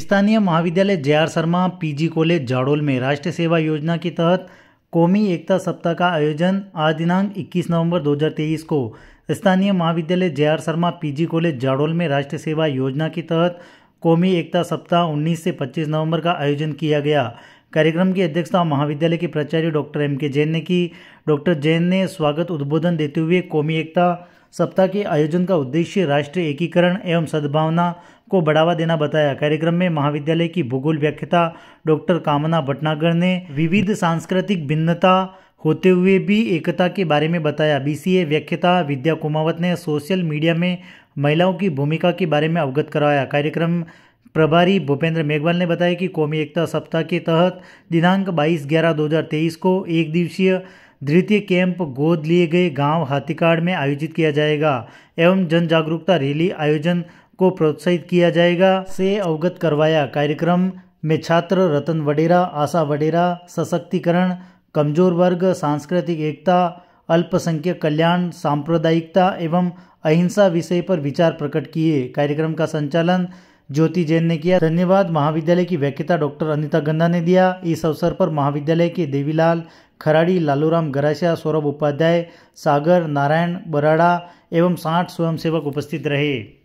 स्थानीय महाविद्यालय J R Sharma PG college Jhadol में राष्ट्रीय सेवा योजना के तहत कौमी एकता सप्ताह का आयोजन आज दिनांक 21 नवंबर 2023 को स्थानीय महाविद्यालय J R Sharma PG college Jhadol में राष्ट्रीय सेवा योजना के तहत कौमी एकता सप्ताह 19 से 25 नवंबर का आयोजन किया गया कार्यक्रम की अध्यक्षता महाविद्यालय के प्राचार्य डॉक्टर एम के जैन ने की डॉक्टर जैन ने स्वागत उद्बोधन देते हुए कौमी एकता सप्ताह के आयोजन का उद्देश्य राष्ट्रीय एकीकरण एवं सद्भावना को बढ़ावा देना बताया कार्यक्रम में महाविद्यालय की भूगोल व्याख्याता डॉक्टर कामना भटनागर ने विविध सांस्कृतिक भिन्नता होते हुए भी एकता के बारे में बताया बीसीए व्याख्याता विद्या कुमावत ने सोशल मीडिया में महिलाओं की भूमिका के बारे में अवगत कराया कार्यक्रम प्रभारी भूपेंद्र मेघवाल ने बताया कि कौमी एकता सप्ताह के तहत दिनांक 22 ग्यारह 2023 को एक दिवसीय द्वितीय कैंप गोद लिए गए गांव हाथीकाड़ में आयोजित किया जाएगा एवं जन जागरूकता रैली आयोजन को प्रोत्साहित किया जाएगा से अवगत करवाया कार्यक्रम में छात्र रतन वडेरा आशा वडेरा सशक्तिकरण कमजोर वर्ग सांस्कृतिक एकता अल्पसंख्यक कल्याण सांप्रदायिकता एवं अहिंसा विषय पर विचार प्रकट किए कार्यक्रम का संचालन ज्योति जैन ने किया धन्यवाद महाविद्यालय की व्याख्यता डॉक्टर अनिता गंदा ने दिया इस अवसर पर महाविद्यालय के देवीलाल खराड़ी लालूराम गरासिया सौरभ उपाध्याय सागर नारायण बराड़ा एवं साठ स्वयंसेवक उपस्थित रहे